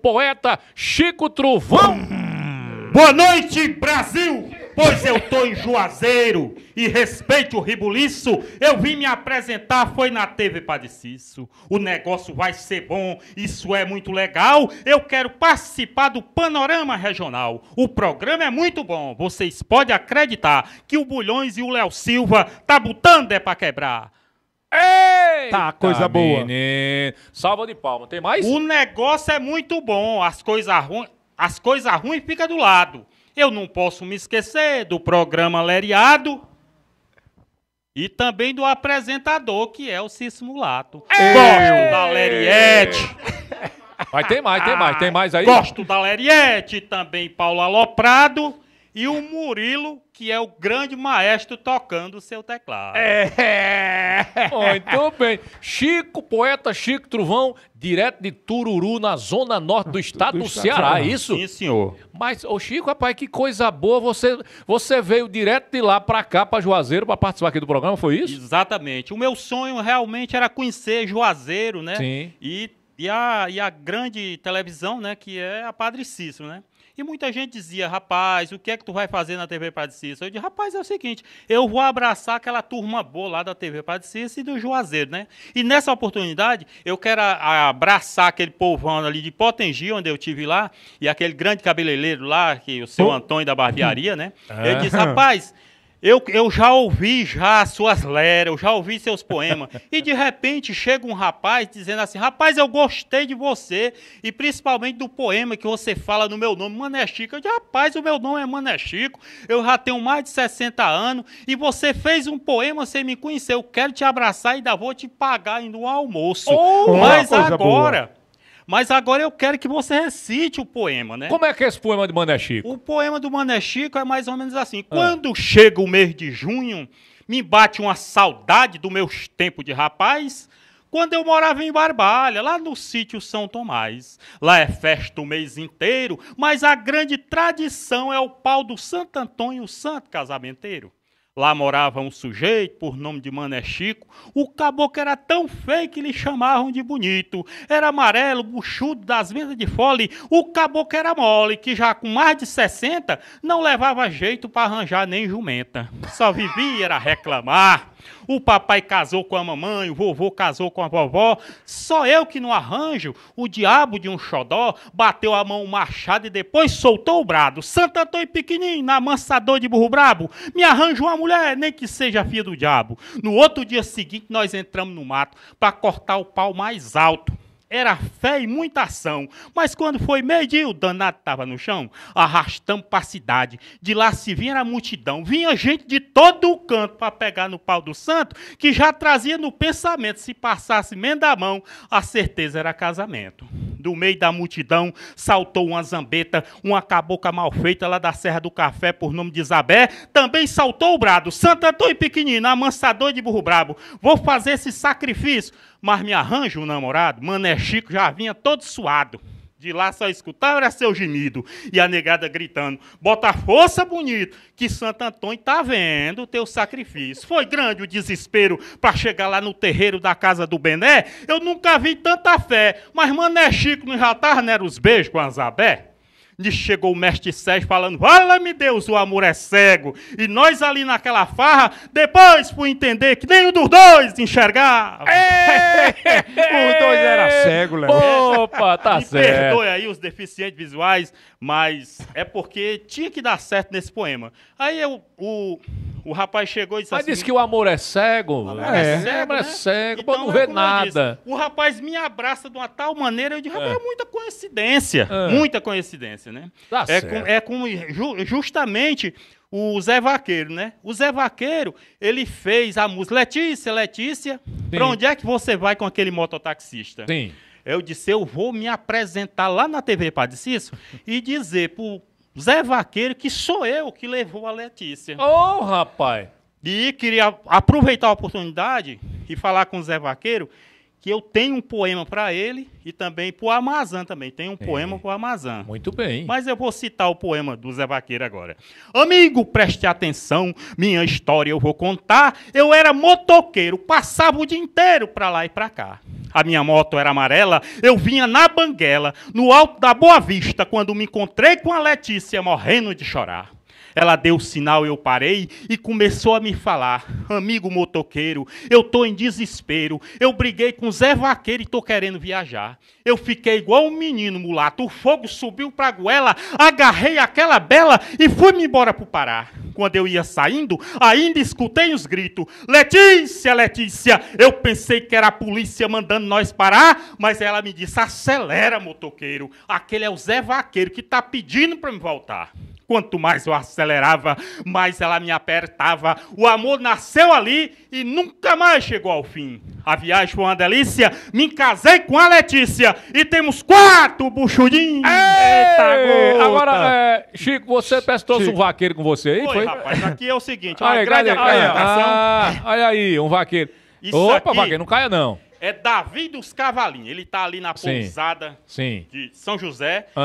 poeta Chico Trovão. Boa noite, Brasil! Pois eu tô em Juazeiro e respeite o ribuliço, eu vim me apresentar, foi na TV Padecisso. O negócio vai ser bom, isso é muito legal. Eu quero participar do Panorama Regional. O programa é muito bom, vocês podem acreditar que o Bulhões e o Léo Silva tá botando é pra quebrar. Eita, tá, coisa boa. Menino. Salva de palma. Tem mais? O negócio é muito bom. As coisas ruins, as coisas ruins fica do lado. Eu não posso me esquecer do programa Leriado e também do apresentador, que é o Cismulato. Gosto da Leriete. Mas tem mais, tem mais, tem mais aí. Gosto da Leriete, também Paulo Aloprado e o Murilo, que é o grande maestro tocando o seu teclado. É! Muito então bem. Chico, poeta Chico Truvão, direto de Tururu, na zona norte do estado do, do Ceará, É isso? Sim, senhor. Mas, ô Chico, rapaz, que coisa boa. Você, você veio direto de lá pra cá, pra Juazeiro, pra participar aqui do programa, foi isso? Exatamente. O meu sonho realmente era conhecer Juazeiro, né? Sim. E, e, a, e a grande televisão, né, que é a Padre Cícero, né? E muita gente dizia, rapaz, o que é que tu vai fazer na TV Padecista? Eu disse, rapaz, é o seguinte, eu vou abraçar aquela turma boa lá da TV Padecista e do Juazeiro, né? E nessa oportunidade, eu quero abraçar aquele povão ali de Potengi, onde eu tive lá, e aquele grande cabeleireiro lá, que é o seu Antônio da barbearia, né? É. Eu disse, rapaz eu, eu já ouvi já suas leras, eu já ouvi seus poemas. e de repente chega um rapaz dizendo assim: Rapaz, eu gostei de você, e principalmente do poema que você fala no meu nome, Mané Chico. Eu digo, rapaz, o meu nome é Mané Chico, eu já tenho mais de 60 anos, e você fez um poema sem me conhecer. Eu quero te abraçar e ainda vou te pagar no almoço. Oh, Mas é agora. Boa mas agora eu quero que você recite o poema, né? Como é que é esse poema do Mané Chico? O poema do Mané Chico é mais ou menos assim. Ah. Quando chega o mês de junho, me bate uma saudade do meus tempo de rapaz quando eu morava em Barbalha, lá no sítio São Tomás. Lá é festa o mês inteiro, mas a grande tradição é o pau do Santo Antônio, o santo casamenteiro. Lá morava um sujeito por nome de Mané Chico. O caboclo era tão feio que lhe chamavam de bonito. Era amarelo, buchudo, das vendas de fole. O caboclo era mole, que já com mais de 60 não levava jeito para arranjar nem jumenta. Só vivia era reclamar. O papai casou com a mamãe, o vovô casou com a vovó. Só eu que não arranjo. O diabo de um xodó bateu a mão machado e depois soltou o brado. Santo Antônio na amansador de burro brabo, me arranja uma mulher, nem que seja filha do diabo. No outro dia seguinte, nós entramos no mato para cortar o pau mais alto era fé e muita ação. Mas quando foi meio-dia, o danado estava no chão, arrastamos para a cidade. De lá se vinha a multidão. Vinha gente de todo o canto para pegar no pau do santo, que já trazia no pensamento, se passasse menos da mão, a certeza era casamento do meio da multidão, saltou uma zambeta, uma cabocla mal feita lá da Serra do Café, por nome de Isabé, também saltou o brado, Santo Antônio pequenino, amansador de burro brabo, vou fazer esse sacrifício, mas me arranjo um namorado, Mané Chico já vinha todo suado. De lá só escutava seu gemido e a negada gritando: Bota força, bonito, que Santo Antônio tá vendo o teu sacrifício. Foi grande o desespero para chegar lá no terreiro da casa do Bené. Eu nunca vi tanta fé, mas Mané Chico não já tava, né? Os beijos com a Zabé. E chegou o mestre Sérgio falando: Fala-me Deus, o amor é cego. E nós ali naquela farra, depois fui entender que nenhum dos dois enxergava. certo. Perdoe aí os deficientes visuais, mas é porque tinha que dar certo nesse poema. Aí eu, o, o rapaz chegou e disse mas assim... Mas disse que o amor é cego. é, é né? cego, né? é cego, então, não é ver nada. Disse, o rapaz me abraça de uma tal maneira, eu digo, é, é muita coincidência, é. muita coincidência, né? Tá é, certo. Com, é com ju, justamente o Zé Vaqueiro, né? O Zé Vaqueiro, ele fez a música Letícia, Letícia, para onde é que você vai com aquele mototaxista? Sim. Eu disse, eu vou me apresentar lá na TV Padre Cício e dizer pro Zé Vaqueiro que sou eu que levou a Letícia. Ô, oh, rapaz! E queria aproveitar a oportunidade e falar com o Zé Vaqueiro que eu tenho um poema para ele e também pro o Amazã também. Tem um é. poema pro o Amazã. Muito bem. Mas eu vou citar o poema do Zé Vaqueiro agora. Amigo, preste atenção, minha história eu vou contar. Eu era motoqueiro, passava o dia inteiro para lá e para cá a minha moto era amarela, eu vinha na banguela, no alto da Boa Vista, quando me encontrei com a Letícia morrendo de chorar. Ela deu sinal, eu parei e começou a me falar: Amigo motoqueiro, eu tô em desespero. Eu briguei com Zé Vaqueiro e tô querendo viajar. Eu fiquei igual um menino mulato. O fogo subiu pra goela, agarrei aquela bela e fui-me embora pro Pará quando eu ia saindo, ainda escutei os gritos: Letícia, Letícia! Eu pensei que era a polícia mandando nós parar, mas ela me disse: acelera, motoqueiro. Aquele é o Zé Vaqueiro que está pedindo para me voltar. Quanto mais eu acelerava, mais ela me apertava. O amor nasceu ali e nunca mais chegou ao fim. A viagem foi uma delícia, me casei com a Letícia e temos quatro buchudinhos. Eita, gota. Agora, é, Chico, você prestou trouxe um vaqueiro com você aí, foi? foi? rapaz, aqui é o seguinte, aí, grande cadê, apresentação. Ah, olha aí, um vaqueiro. Isso Opa, aqui... vaqueiro, não caia não. É Davi dos Cavalinhos. Ele está ali na pousada Sim. Sim. de São José. Ah.